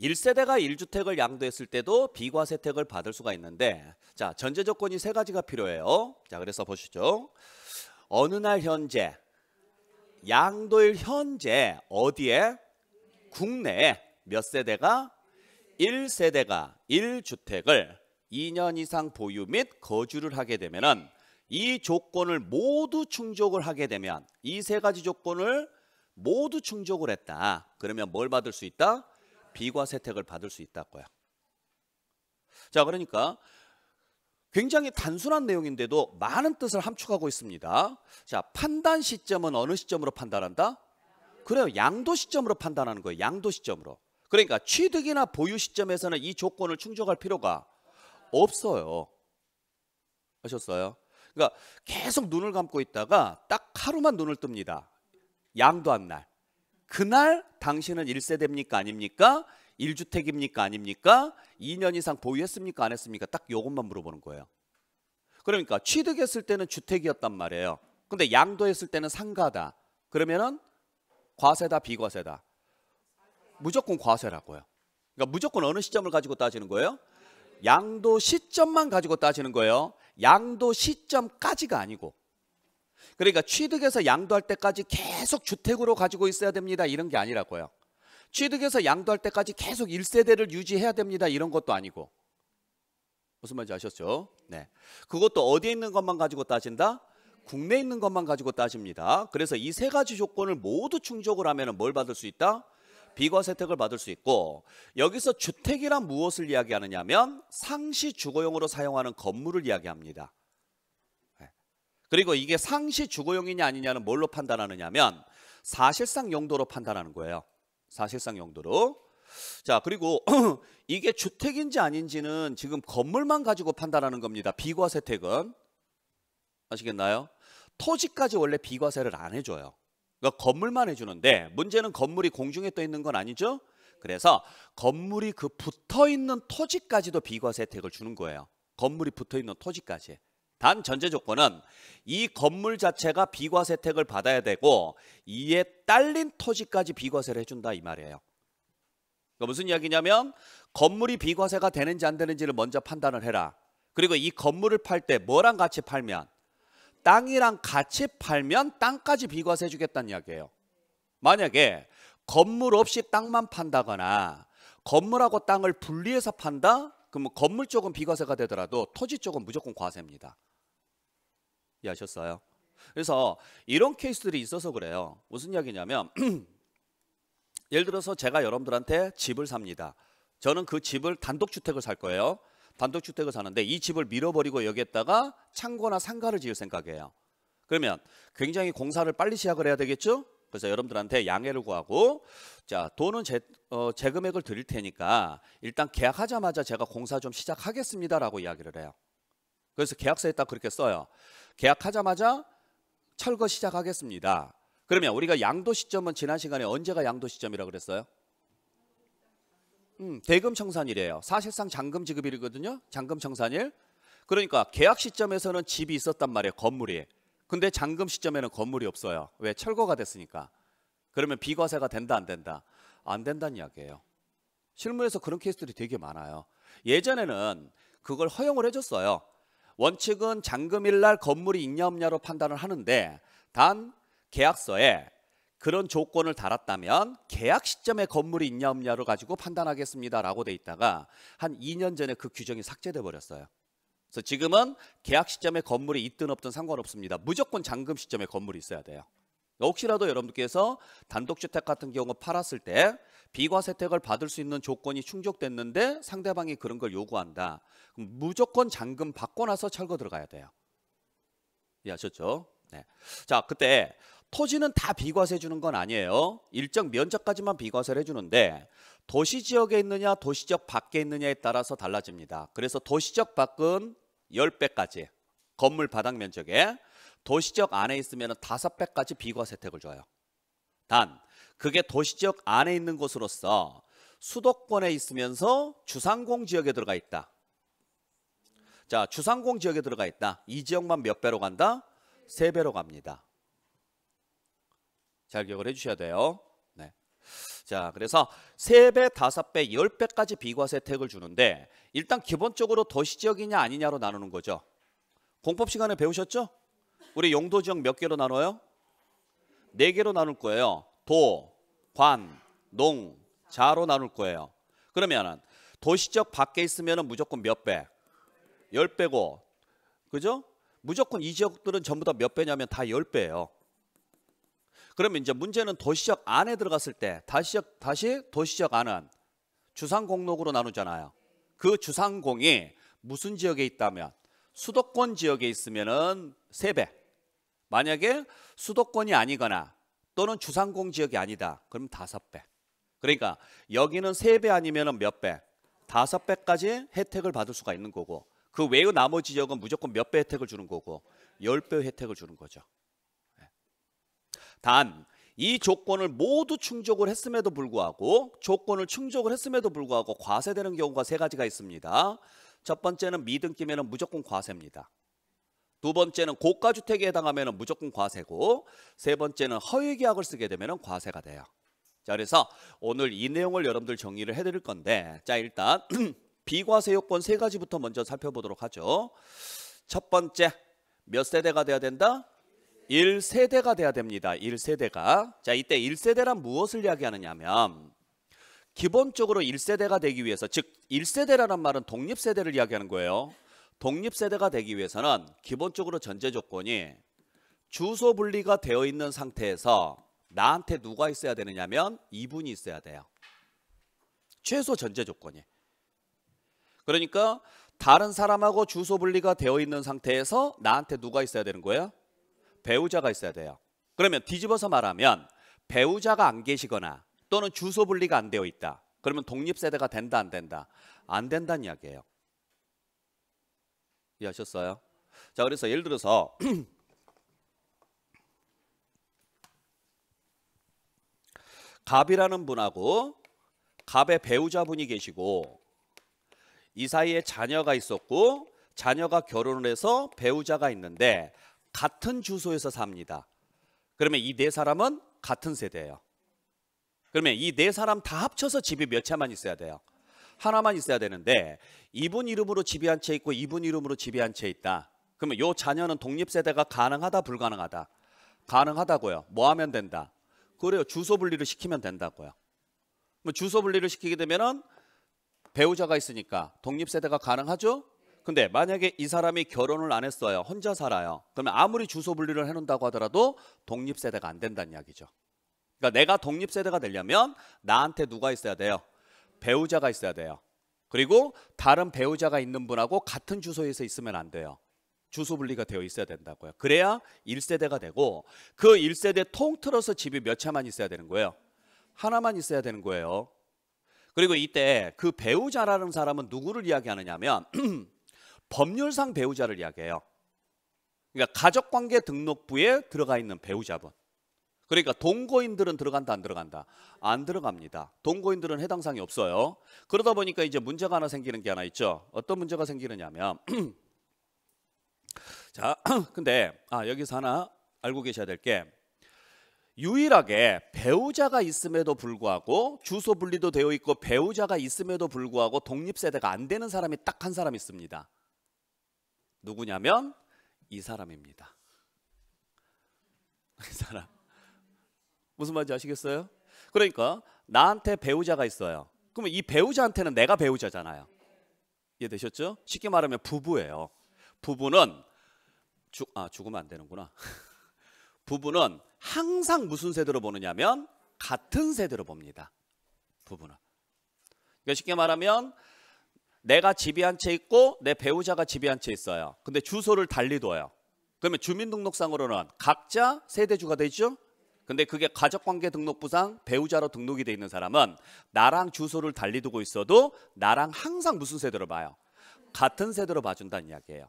1세대가 1주택을 양도했을 때도 비과세 혜택을 받을 수가 있는데 자 전제 조건이 세 가지가 필요해요. 자 그래서 보시죠. 어느 날 현재 양도일 현재 어디에 국내에 몇 세대가 1세대가 1주택을 2년 이상 보유 및 거주를 하게 되면은 이 조건을 모두 충족을 하게 되면 이 세 가지 조건을 모두 충족을 했다. 그러면 뭘 받을 수 있다? 비과세 혜택을 받을 수 있다고요. 자, 그러니까 굉장히 단순한 내용인데도 많은 뜻을 함축하고 있습니다. 자, 판단 시점은 어느 시점으로 판단한다? 그래요. 양도 시점으로 판단하는 거예요. 양도 시점으로. 그러니까 취득이나 보유 시점에서는 이 조건을 충족할 필요가 없어요. 하셨어요? 그러니까 계속 눈을 감고 있다가 딱 하루만 눈을 뜹니다. 양도한 날. 그날 당신은 1세대입니까 아닙니까? 1주택입니까 아닙니까? 2년 이상 보유했습니까 안 했습니까? 딱 요것만 물어보는 거예요. 그러니까 취득했을 때는 주택이었단 말이에요. 근데 양도했을 때는 상가다. 그러면은 과세다 비과세다. 무조건 과세라고요. 그러니까 무조건 어느 시점을 가지고 따지는 거예요? 양도 시점만 가지고 따지는 거예요. 양도 시점까지가 아니고 그러니까 취득해서 양도할 때까지 계속 주택으로 가지고 있어야 됩니다. 이런 게 아니라고요. 취득해서 양도할 때까지 계속 1세대를 유지해야 됩니다. 이런 것도 아니고. 무슨 말인지 아셨죠? 네. 그것도 어디에 있는 것만 가지고 따진다? 국내에 있는 것만 가지고 따집니다. 그래서 이 세 가지 조건을 모두 충족을 하면 뭘 받을 수 있다? 비과세 혜택을 받을 수 있고 여기서 주택이란 무엇을 이야기하느냐면 상시 주거용으로 사용하는 건물을 이야기합니다. 그리고 이게 상시 주거용이냐 아니냐는 뭘로 판단하느냐면 사실상 용도로 판단하는 거예요. 사실상 용도로. 자 그리고 이게 주택인지 아닌지는 지금 건물만 가지고 판단하는 겁니다. 비과세 택은 아시겠나요? 토지까지 원래 비과세를 안 해줘요. 그러니까 건물만 해주는데 문제는 건물이 공중에 떠 있는 건 아니죠. 그래서 건물이 그 붙어 있는 토지까지도 비과세 혜택을 주는 거예요. 건물이 붙어 있는 토지까지. 단 전제 조건은 이 건물 자체가 비과세 혜택을 받아야 되고 이에 딸린 토지까지 비과세를 해준다 이 말이에요. 그러니까 무슨 이야기냐면 건물이 비과세가 되는지 안 되는지를 먼저 판단을 해라. 그리고 이 건물을 팔 때 뭐랑 같이 팔면 땅이랑 같이 팔면 땅까지 비과세 해주겠다는 이야기예요. 만약에 건물 없이 땅만 판다거나 건물하고 땅을 분리해서 판다? 그러면 건물 쪽은 비과세가 되더라도 토지 쪽은 무조건 과세입니다. 이해하셨어요? 그래서 이런 케이스들이 있어서 그래요. 무슨 이야기냐면 예를 들어서 제가 여러분들한테 집을 삽니다. 저는 그 집을 단독주택을 살 거예요. 단독주택을 사는데 이 집을 밀어버리고 여기에다가 창고나 상가를 지을 생각이에요. 그러면 굉장히 공사를 빨리 시작을 해야 되겠죠? 그래서 여러분들한테 양해를 구하고 자 돈은 제, 어, 제 금액을 드릴 테니까 일단 계약하자마자 제가 공사 좀 시작하겠습니다라고 이야기를 해요. 그래서 계약서에 딱 그렇게 써요. 계약하자마자 철거 시작하겠습니다. 그러면 우리가 양도 시점은 뭐 지난 시간에 언제가 양도 시점이라고 그랬어요? 음, 대금 청산일이에요. 사실상 잔금 지급일이거든요. 잔금 청산일. 그러니까 계약 시점에서는 집이 있었단 말이에요. 건물이. 근데 잔금 시점에는 건물이 없어요. 왜? 철거가 됐으니까. 그러면 비과세가 된다 안 된다? 안 된다는 이야기예요. 실무에서 그런 케이스들이 되게 많아요. 예전에는 그걸 허용을 해줬어요. 원칙은 잔금일 날 건물이 있냐 없냐로 판단을 하는데 단 계약서에 그런 조건을 달았다면 계약 시점에 건물이 있냐 없냐를 가지고 판단하겠습니다라고 돼 있다가 한 2년 전에 그 규정이 삭제돼 버렸어요. 그래서 지금은 계약 시점에 건물이 있든 없든 상관없습니다. 무조건 잔금 시점에 건물이 있어야 돼요. 혹시라도 여러분께서 단독주택 같은 경우 팔았을 때 비과세 혜택을 받을 수 있는 조건이 충족됐는데 상대방이 그런 걸 요구한다. 그럼 무조건 잔금 받고 나서 철거 들어가야 돼요. 이해하셨죠? 네. 자, 그때 토지는 다 비과세 주는 건 아니에요. 일정 면적까지만 비과세를 해주는데 도시 지역에 있느냐 도시 지역 밖에 있느냐에 따라서 달라집니다. 그래서 도시 지역 밖은 10배까지 건물 바닥 면적에 도시 지역 안에 있으면 5배까지 비과세 혜택을 줘요. 단 그게 도시 지역 안에 있는 곳으로서 수도권에 있으면서 주상공 지역에 들어가 있다. 자, 주상공 지역에 들어가 있다. 이 지역만 몇 배로 간다? 세 배로 갑니다. 잘 기억을 해 주셔야 돼요. 네. 자, 그래서 세 배, 다섯 배, 열 배까지 비과세 혜택을 주는데 일단 기본적으로 도시 지역이냐 아니냐로 나누는 거죠. 공법 시간에 배우셨죠? 우리 용도 지역 몇 개로 나눠요? 네 개로 나눌 거예요. 도, 관, 농, 자로 나눌 거예요. 그러면 도시적 밖에 있으면 무조건 몇 배? 10배고. 그죠? 무조건 이 지역들은 전부 다 몇 배냐면 다 10배예요. 그러면 이제 문제는 도시적 안에 들어갔을 때 다시 다시 도시적 안은 주상공록으로 나누잖아요. 그 주상공이 무슨 지역에 있다면 수도권 지역에 있으면 3배. 만약에 수도권이 아니거나 또는 주상공 지역이 아니다. 그럼 다섯 배. 그러니까 여기는 세 배 아니면 몇 배? 다섯 배까지 혜택을 받을 수가 있는 거고 그 외의 나머지 지역은 무조건 몇 배 혜택을 주는 거고 열 배 혜택을 주는 거죠. 예. 단이 조건을 모두 충족을 했음에도 불구하고 조건을 충족을 했음에도 불구하고 과세되는 경우가 세 가지가 있습니다. 첫 번째는 미등기면 무조건 과세입니다. 두 번째는 고가 주택에 해당하면 무조건 과세고 세 번째는 허위 계약을 쓰게 되면 과세가 돼요. 자, 그래서 오늘 이 내용을 여러분들 정리를 해 드릴 건데 자, 일단 비과세 요건 세 가지부터 먼저 살펴보도록 하죠. 첫 번째. 몇 세대가 돼야 된다? 1세대가 돼야 됩니다. 1세대가. 자, 이때 1세대란 무엇을 이야기하느냐면 기본적으로 1세대가 되기 위해서 즉 1세대라는 말은 독립 세대를 이야기하는 거예요. 독립세대가 되기 위해서는 기본적으로 전제 조건이 주소 분리가 되어 있는 상태에서 나한테 누가 있어야 되느냐면 이분이 있어야 돼요. 최소 전제 조건이. 그러니까 다른 사람하고 주소 분리가 되어 있는 상태에서 나한테 누가 있어야 되는 거예요? 배우자가 있어야 돼요. 그러면 뒤집어서 말하면 배우자가 안 계시거나 또는 주소 분리가 안 되어 있다. 그러면 독립세대가 된다 안 된다? 안 된다는 이야기예요. 이해하셨어요? 자 그래서 예를 들어서 갑이라는 분하고 갑의 배우자분이 계시고 이 사이에 자녀가 있었고 자녀가 결혼을 해서 배우자가 있는데 같은 주소에서 삽니다. 그러면 이 네 사람은 같은 세대예요. 그러면 이 네 사람 다 합쳐서 집이 몇 채만 있어야 돼요? 하나만 있어야 되는데 이분 이름으로 집이 한채 있고 이분 이름으로 집이 한채 있다. 그러면 요 자녀는 독립 세대가 가능하다 불가능하다. 가능하다고요. 뭐 하면 된다. 그래요. 주소 분리를 시키면 된다고요. 뭐 주소 분리를 시키게 되면은 배우자가 있으니까 독립 세대가 가능하죠? 근데 만약에 이 사람이 결혼을 안 했어요. 혼자 살아요. 그러면 아무리 주소 분리를 해 놓는다고 하더라도 독립 세대가 안 된다는 이야기죠. 그러니까 내가 독립 세대가 되려면 나한테 누가 있어야 돼요? 배우자가 있어야 돼요. 그리고 다른 배우자가 있는 분하고 같은 주소에서 있으면 안 돼요. 주소 분리가 되어 있어야 된다고요. 그래야 1세대가 되고 그 1세대 통틀어서 집이 몇 차만 있어야 되는 거예요. 하나만 있어야 되는 거예요. 그리고 이때 그 배우자라는 사람은 누구를 이야기하느냐면 법률상 배우자를 이야기해요. 그러니까 가족관계 등록부에 들어가 있는 배우자분. 그러니까 동거인들은 들어간다 안 들어간다 안 들어갑니다. 동거인들은 해당 사항이 없어요. 그러다 보니까 이제 문제가 하나 생기는 게 하나 있죠. 어떤 문제가 생기느냐면 자 근데 아 여기서 하나 알고 계셔야 될 게 유일하게 배우자가 있음에도 불구하고 주소 분리도 되어 있고 배우자가 있음에도 불구하고 독립 세대가 안 되는 사람이 딱 한 사람 있습니다. 누구냐면 이 사람입니다. 이 사람. 무슨 말인지 아시겠어요? 그러니까 나한테 배우자가 있어요. 그러면 이 배우자한테는 내가 배우자잖아요. 이해되셨죠? 쉽게 말하면 부부예요. 부부는 주, 아 죽으면 안 되는구나. 부부는 항상 무슨 세대로 보느냐면 같은 세대로 봅니다. 부부는. 그러니까 쉽게 말하면 내가 집이 한 채 있고 내 배우자가 집이 한 채 있어요. 근데 주소를 달리 둬요. 그러면 주민등록상으로는 각자 세대주가 되죠. 근데 그게 가족관계 등록부상 배우자로 등록이 돼 있는 사람은 나랑 주소를 달리 두고 있어도 나랑 항상 무슨 세대로 봐요? 같은 세대로 봐준다는 이야기예요.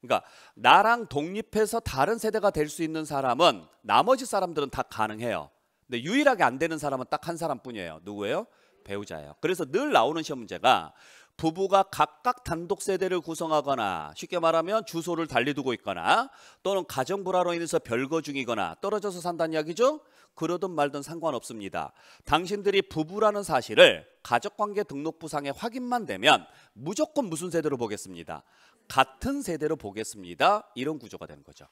그러니까 나랑 독립해서 다른 세대가 될 수 있는 사람은 나머지 사람들은 다 가능해요. 근데 유일하게 안 되는 사람은 딱 한 사람뿐이에요. 누구예요? 배우자예요. 그래서 늘 나오는 시험 문제가 부부가 각각 단독 세대를 구성하거나 쉽게 말하면 주소를 달리 두고 있거나 또는 가정 불화로 인해서 별거 중이거나 떨어져서 산다는 이야기죠. 그러든 말든 상관없습니다. 당신들이 부부라는 사실을 가족관계 등록부상에 확인만 되면 무조건 무슨 세대로 보겠습니다. 같은 세대로 보겠습니다. 이런 구조가 되는 거죠.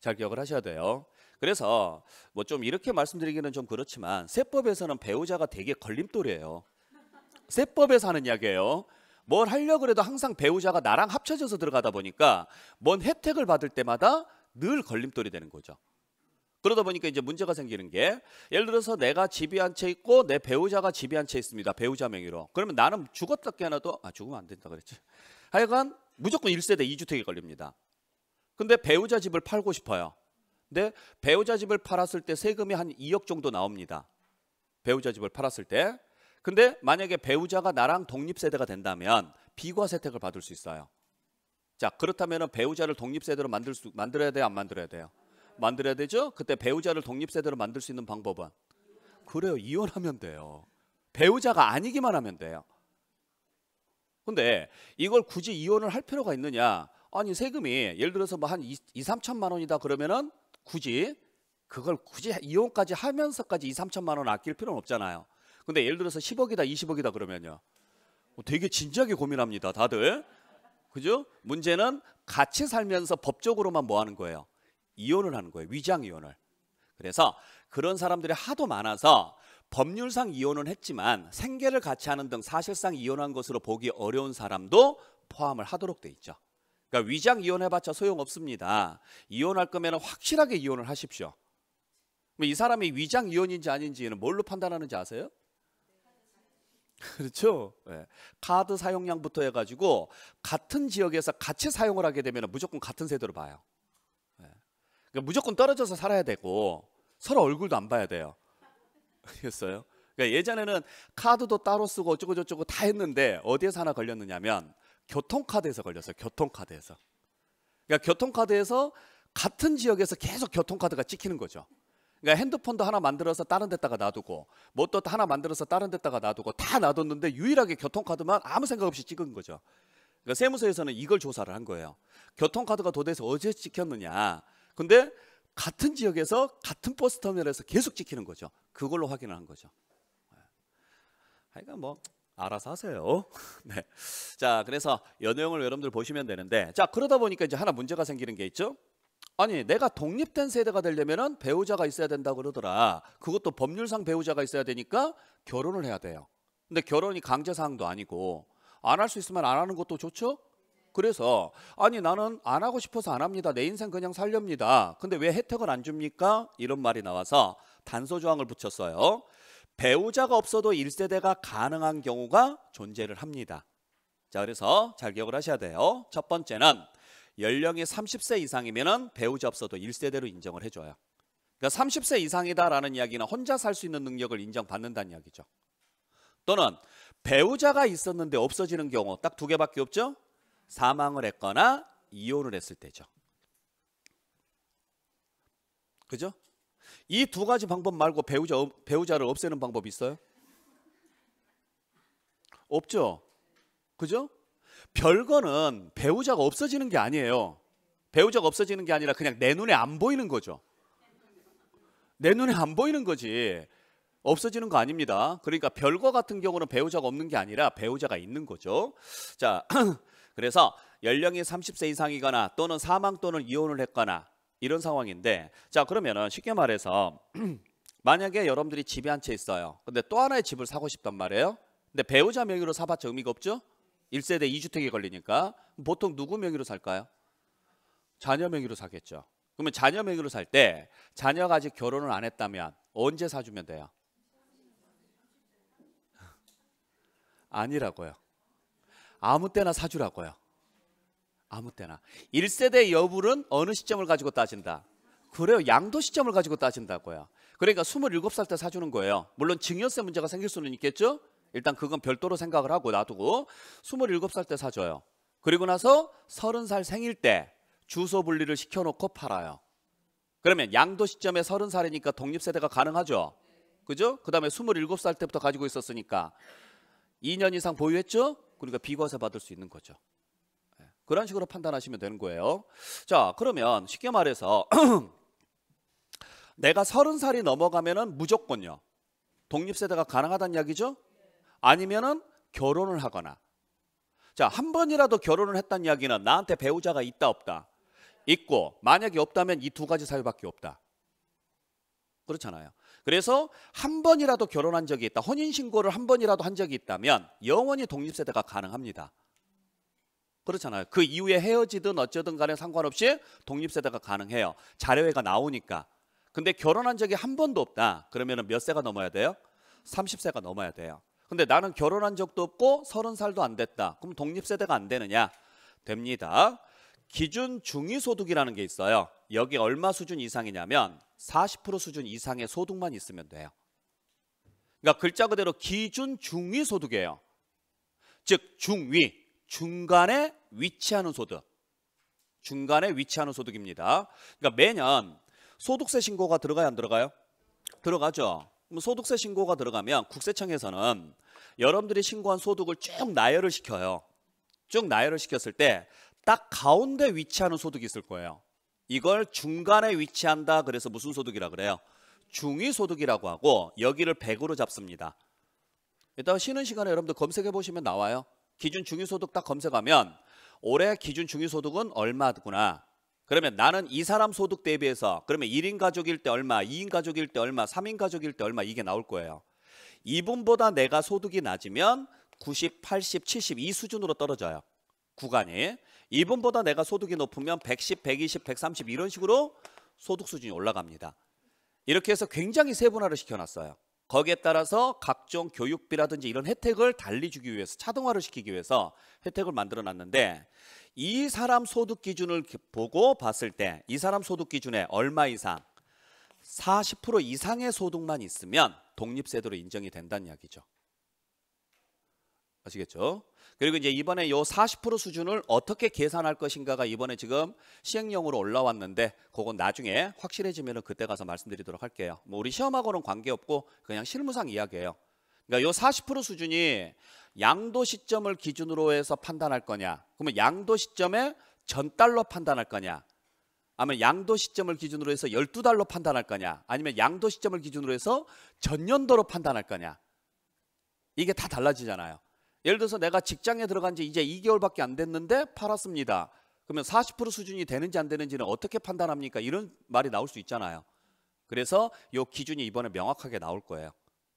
잘 기억을 하셔야 돼요. 그래서 뭐 좀 이렇게 말씀드리기는 좀 그렇지만 세법에서는 배우자가 되게 걸림돌이에요. 세법에서 하는 이야기예요. 뭘 하려고 해도 항상 배우자가 나랑 합쳐져서 들어가다 보니까 뭔 혜택을 받을 때마다 늘 걸림돌이 되는 거죠. 그러다 보니까 이제 문제가 생기는 게 예를 들어서 내가 집이 한 채 있고 내 배우자가 집이 한 채 있습니다. 배우자 명의로. 그러면 나는 죽었다 깨어나도 아 죽으면 안 된다 그랬지. 하여간 무조건 1세대 2주택이 걸립니다. 근데 배우자 집을 팔고 싶어요. 근데 배우자 집을 팔았을 때 세금이 한 2억 정도 나옵니다. 배우자 집을 팔았을 때. 근데 만약에 배우자가 나랑 독립세대가 된다면 비과세 혜택을 받을 수 있어요. 자 그렇다면 배우자를 독립세대로 만들 수 만들어야 돼요 안 만들어야 돼요? 만들어야 되죠. 그때 배우자를 독립세대로 만들 수 있는 방법은 그래요 이혼하면 돼요. 배우자가 아니기만 하면 돼요. 근데 이걸 굳이 이혼을 할 필요가 있느냐? 아니 세금이 예를 들어서 뭐 한 2, 3천만 원이다 그러면은 굳이 그걸 굳이 이혼까지 하면서까지 2, 3천만 원 아낄 필요는 없잖아요. 근데 예를 들어서 10억이다 20억이다 그러면요. 뭐 되게 진지하게 고민합니다. 다들. 그죠? 문제는 같이 살면서 법적으로만 뭐 하는 거예요? 이혼을 하는 거예요. 위장 이혼을. 그래서 그런 사람들이 하도 많아서 법률상 이혼은 했지만 생계를 같이 하는 등 사실상 이혼한 것으로 보기 어려운 사람도 포함을 하도록 돼 있죠. 그러니까 위장 이혼해봤자 소용없습니다. 이혼할 거면 확실하게 이혼을 하십시오. 뭐 이 사람이 위장 이혼인지 아닌지는 뭘로 판단하는지 아세요? 그렇죠? 네. 카드 사용량부터 해가지고 같은 지역에서 같이 사용을 하게 되면 무조건 같은 세대로 봐요. 네. 그러니까 무조건 떨어져서 살아야 되고 서로 얼굴도 안 봐야 돼요. 알겠어요? 그러니까 예전에는 카드도 따로 쓰고 어쩌고 저쩌고 다 했는데 어디에서 하나 걸렸느냐면 교통카드에서 걸렸어요. 교통카드에서. 그러니까 교통카드에서 같은 지역에서 계속 교통카드가 찍히는 거죠. 그러니까 핸드폰도 하나 만들어서 다른 데다가 놔두고 뭣도 하나 만들어서 다른 데다가 놔두고 다 놔뒀는데 유일하게 교통카드만 아무 생각 없이 찍은 거죠. 그러니까 세무서에서는 이걸 조사를 한 거예요. 교통카드가 도대체 어디에 찍혔느냐. 근데 같은 지역에서 같은 버스 터미널에서 계속 찍히는 거죠. 그걸로 확인을 한 거죠. 예. 하여간 뭐 알아서 하세요. 네. 자, 그래서 연용을 여러분들 보시면 되는데 자, 그러다 보니까 이제 하나 문제가 생기는 게 있죠. 아니 내가 독립된 세대가 되려면 배우자가 있어야 된다 고 그러더라. 그것도 법률상 배우자가 있어야 되니까 결혼을 해야 돼요. 근데 결혼이 강제 사항도 아니고 안 할 수 있으면 안 하는 것도 좋죠. 그래서 아니 나는 안 하고 싶어서 안 합니다. 내 인생 그냥 살렵니다. 근데 왜 혜택을 안 줍니까? 이런 말이 나와서 단서 조항을 붙였어요. 배우자가 없어도 1세대가 가능한 경우가 존재를 합니다. 자, 그래서 잘 기억을 하셔야 돼요. 첫 번째는 연령이 30세 이상이면 배우자 없어도 1세대로 인정을 해줘요. 그러니까 30세 이상이다라는 이야기는 혼자 살 수 있는 능력을 인정받는다는 이야기죠. 또는 배우자가 있었는데 없어지는 경우 딱 두 개밖에 없죠. 사망을 했거나 이혼을 했을 때죠. 그죠? 이 두 가지 방법 말고 배우자 배우자를 없애는 방법 있어요? 없죠. 그죠? 별거는 배우자가 없어지는 게 아니에요. 배우자가 없어지는 게 아니라 그냥 내 눈에 안 보이는 거죠. 내 눈에 안 보이는 거지. 없어지는 거 아닙니다. 그러니까 별거 같은 경우는 배우자가 없는 게 아니라 배우자가 있는 거죠. 자, 그래서 연령이 30세 이상이거나 또는 사망 또는 이혼을 했거나 이런 상황인데 자, 그러면은 쉽게 말해서 만약에 여러분들이 집에한 채 있어요. 근데 또 하나의 집을 사고 싶단 말이에요. 근데 배우자 명의로 사봤자 의미가 없죠? 1세대 2주택에 걸리니까 보통 누구 명의로 살까요? 자녀 명의로 사겠죠. 그러면 자녀 명의로 살 때 자녀가 아직 결혼을 안 했다면 언제 사주면 돼요? 아니라고요. 아무 때나 사주라고요. 아무 때나. 1세대 여부는 어느 시점을 가지고 따진다? 그래요. 양도 시점을 가지고 따진다고요. 그러니까 27살 때 사주는 거예요. 물론 증여세 문제가 생길 수는 있겠죠? 일단 그건 별도로 생각을 하고 놔두고 27살 때 사줘요. 그리고 나서 30살 생일 때 주소 분리를 시켜놓고 팔아요. 그러면 양도 시점에 30살이니까 독립세대가 가능하죠. 그죠? 그 다음에 27살 때부터 가지고 있었으니까 2년 이상 보유했죠? 그러니까 비과세 받을 수 있는 거죠. 예, 그런 식으로 판단하시면 되는 거예요. 자, 그러면 쉽게 말해서 내가 30살이 넘어가면 무조건요. 독립세대가 가능하다는 이야기죠? 아니면은 결혼을 하거나 자, 한 번이라도 결혼을 했다는 이야기는 나한테 배우자가 있다 없다. 있고 만약에 없다면 이 두 가지 사유밖에 없다. 그렇잖아요. 그래서 한 번이라도 결혼한 적이 있다. 혼인 신고를 한 번이라도 한 적이 있다면 영원히 독립 세대가 가능합니다. 그렇잖아요. 그 이후에 헤어지든 어쩌든 간에 상관없이 독립 세대가 가능해요. 자료회가 나오니까. 근데 결혼한 적이 한 번도 없다. 그러면몇 세가 넘어야 돼요? 30세가 넘어야 돼요. 근데 나는 결혼한 적도 없고 서른 살도 안 됐다. 그럼 독립세대가 안 되느냐? 됩니다. 기준 중위소득이라는 게 있어요. 여기 얼마 수준 이상이냐면 40% 수준 이상의 소득만 있으면 돼요. 그러니까 글자 그대로 기준 중위소득이에요. 즉 중위, 중간에 위치하는 소득. 중간에 위치하는 소득입니다. 그러니까 매년 소득세 신고가 들어가야 안 들어가요? 들어가죠. 소득세 신고가 들어가면 국세청에서는 여러분들이 신고한 소득을 쭉 나열을 시켜요. 쭉 나열을 시켰을 때 딱 가운데 위치하는 소득이 있을 거예요. 이걸 중간에 위치한다 그래서 무슨 소득이라 그래요? 중위 소득이라고 하고 여기를 100으로 잡습니다. 이따가 쉬는 시간에 여러분들 검색해 보시면 나와요. 기준 중위 소득 딱 검색하면 올해 기준 중위 소득은 얼마구나. 그러면 나는 이 사람 소득 대비해서 그러면 1인 가족일 때 얼마, 2인 가족일 때 얼마, 3인 가족일 때 얼마 이게 나올 거예요. 이분보다 내가 소득이 낮으면 90, 80, 70 이 수준으로 떨어져요. 구간이. 이분보다 내가 소득이 높으면 110, 120, 130 이런 식으로 소득 수준이 올라갑니다. 이렇게 해서 굉장히 세분화를 시켜놨어요. 거기에 따라서 각종 교육비라든지 이런 혜택을 달리 주기 위해서 차동화를 시키기 위해서 혜택을 만들어 놨는데 이 사람 소득 기준을 보고 봤을 때 이 사람 소득 기준에 얼마 이상 40% 이상의 소득만 있으면 독립세대로 인정이 된다는 이야기죠. 아시겠죠? 그리고 이제 이번에 요 40% 수준을 어떻게 계산할 것인가가 이번에 지금 시행령으로 올라왔는데 그건 나중에 확실해지면 그때 가서 말씀드리도록 할게요. 뭐 우리 시험하고는 관계없고 그냥 실무상 이야기예요. 그러니까 요 40% 수준이 양도 시점을 기준으로 해서 판단할 거냐? 그러면 양도 시점에 전달로 판단할 거냐? 아니면 양도 시점을 기준으로 해서 1 2달로 판단할 거냐 아니면 양도 시점을 기준으로 해서 전년도로 판단할 거냐 이게 다 달라지잖아요. 예를 들어서 내가 직장에 들어간 지 이제 2개월밖에 안 됐는데 팔았습니다. 그러면 40% 수준이 되는지 안 되는지는 어떻게 판단합니까? 이런 말이 나올 수 있잖아요. 그래서 요 기준이 이번에 명확하게 나올 거예요.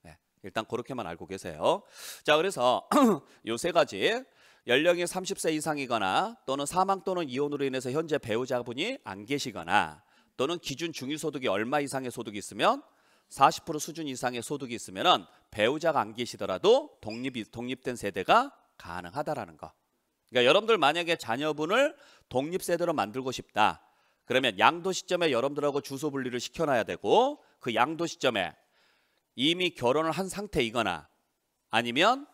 예, 일단 그렇게만 알고 계세요. 자, 그래서 요 세 가지 연령이 30세 이상이거나 또는 사망 또는 이혼으로 인해서 현재 배우자분이 안 계시거나 또는 기준 중위소득이 얼마 이상의 소득이 있으면 40% 수준 이상의 소득이 있으면 배우자가 안 계시더라도 독립이, 독립된 세대가 가능하다라는 거. 그러니까 여러분들 만약에 자녀분을 독립세대로 만들고 싶다. 그러면 양도 시점에 여러분들하고 주소 분리를 시켜놔야 되고 그 양도 시점에 이미 결혼을 한 상태이거나 아니면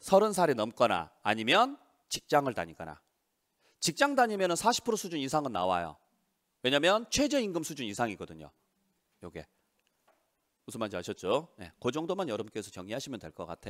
서른 살이 넘거나 아니면 직장을 다니거나 직장 다니면 40% 수준 이상은 나와요. 왜냐하면 최저임금 수준 이상이거든요. 요게 무슨 말인지 아셨죠? 네, 그 정도만 여러분께서 정리하시면 될 것 같아요.